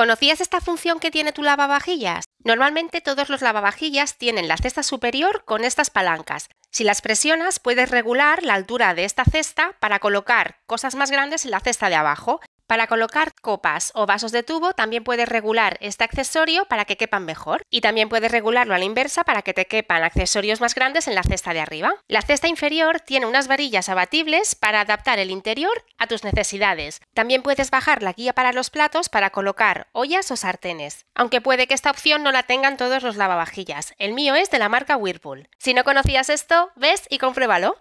¿Conocías esta función que tiene tu lavavajillas? Normalmente todos los lavavajillas tienen la cesta superior con estas palancas. Si las presionas puedes regular la altura de esta cesta para colocar cosas más grandes en la cesta de abajo para colocar copas o vasos de tubo también puedes regular este accesorio para que quepan mejor y también puedes regularlo a la inversa para que te quepan accesorios más grandes en la cesta de arriba. La cesta inferior tiene unas varillas abatibles para adaptar el interior a tus necesidades. También puedes bajar la guía para los platos para colocar ollas o sartenes, aunque puede que esta opción no la tengan todos los lavavajillas. El mío es de la marca Whirlpool. Si no conocías esto, ves y compruébalo.